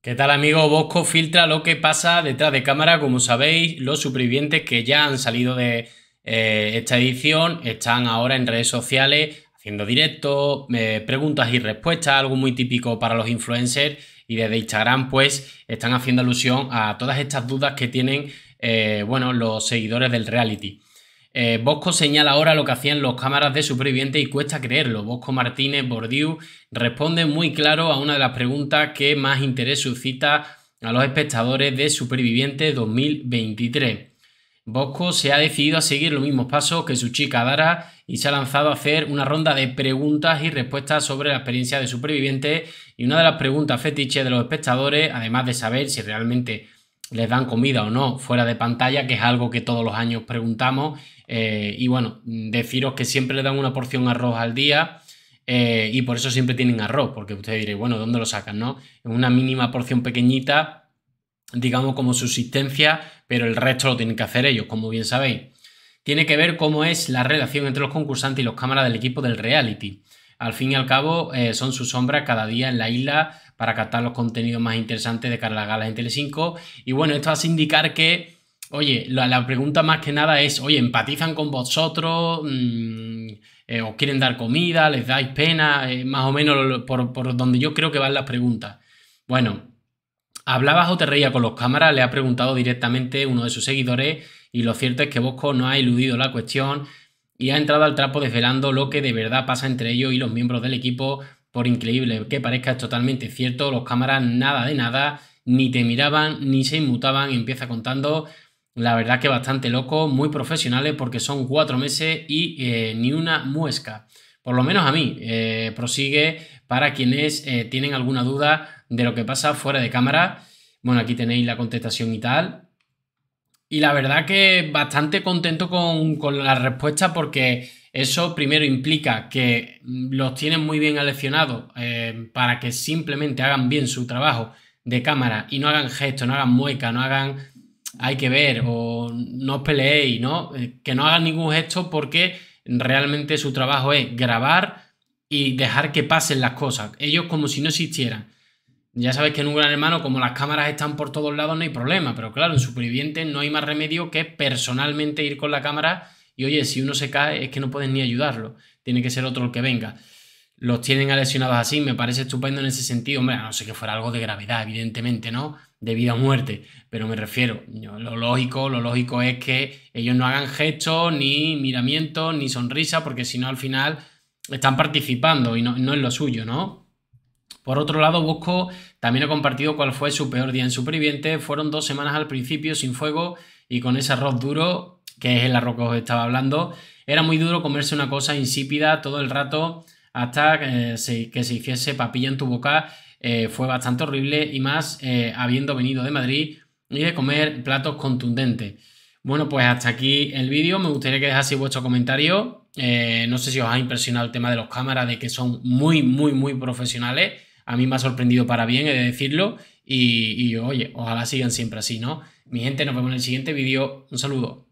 ¿Qué tal amigo? Bosco filtra lo que pasa detrás de cámara. Como sabéis, los supervivientes que ya han salido de eh, esta edición están ahora en redes sociales haciendo directos, eh, preguntas y respuestas, algo muy típico para los influencers y desde Instagram pues están haciendo alusión a todas estas dudas que tienen eh, bueno, los seguidores del reality. Eh, Bosco señala ahora lo que hacían los cámaras de Superviviente y cuesta creerlo. Bosco Martínez Bordiú responde muy claro a una de las preguntas que más interés suscita a los espectadores de Superviviente 2023. Bosco se ha decidido a seguir los mismos pasos que su chica Dara y se ha lanzado a hacer una ronda de preguntas y respuestas sobre la experiencia de superviviente y una de las preguntas fetiches de los espectadores, además de saber si realmente les dan comida o no fuera de pantalla, que es algo que todos los años preguntamos. Eh, y bueno, deciros que siempre le dan una porción arroz al día eh, y por eso siempre tienen arroz, porque ustedes diréis, bueno, ¿dónde lo sacan? No? Una mínima porción pequeñita, digamos como subsistencia, pero el resto lo tienen que hacer ellos, como bien sabéis. Tiene que ver cómo es la relación entre los concursantes y los cámaras del equipo del reality. Al fin y al cabo, eh, son sus sombras cada día en la isla para captar los contenidos más interesantes de cara galas en Telecinco. Y bueno, esto hace indicar que, oye, la, pregunta más que nada es, oye, ¿empatizan con vosotros? Mm, eh, ¿Os quieren dar comida? ¿Les dais pena? Eh, más o menos por, por donde yo creo que van las preguntas. Bueno, Hablabas o te reía con los cámaras, le ha preguntado directamente uno de sus seguidores y lo cierto es que Bosco no ha eludido la cuestión, y ha entrado al trapo desvelando lo que de verdad pasa entre ellos y los miembros del equipo. Por increíble que parezca, es totalmente cierto. Los cámaras, nada de nada, ni te miraban, ni se inmutaban. Empieza contando, la verdad que bastante loco, muy profesionales, porque son cuatro meses y eh, ni una muesca. Por lo menos a mí. Eh, prosigue para quienes eh, tienen alguna duda de lo que pasa fuera de cámara. Bueno, aquí tenéis la contestación y tal. Y la verdad que bastante contento con, la respuesta porque eso primero implica que los tienen muy bien aleccionados eh, para que simplemente hagan bien su trabajo de cámara y no hagan gestos, no hagan mueca, no hagan hay que ver o no os peleéis, ¿no? Eh, que no hagan ningún gesto porque realmente su trabajo es grabar y dejar que pasen las cosas. Ellos como si no existieran. Ya sabes que en un gran hermano, como las cámaras están por todos lados, no hay problema, pero claro, en supervivientes no hay más remedio que personalmente ir con la cámara y oye, si uno se cae es que no puedes ni ayudarlo, tiene que ser otro el que venga. Los tienen lesionados así, me parece estupendo en ese sentido, hombre, a no sé que fuera algo de gravedad, evidentemente, ¿no? De vida o muerte, pero me refiero, lo lógico, lo lógico es que ellos no hagan gestos, ni miramientos, ni sonrisa, porque si no al final están participando y no, no es lo suyo, ¿no? Por otro lado, Busco, también ha compartido cuál fue su peor día en Superviviente. Fueron dos semanas al principio sin fuego y con ese arroz duro, que es el arroz que os estaba hablando. Era muy duro comerse una cosa insípida todo el rato hasta que se, hiciese papilla en tu boca. Eh, fue bastante horrible y más eh, habiendo venido de Madrid y de comer platos contundentes. Bueno, pues hasta aquí el vídeo. Me gustaría que dejaseis vuestro comentario. Eh, no sé si os ha impresionado el tema de los cámaras, de que son muy, muy, muy profesionales a mí me ha sorprendido para bien, he de decirlo, y, y oye, ojalá sigan siempre así, ¿no? Mi gente, nos vemos en el siguiente vídeo. Un saludo.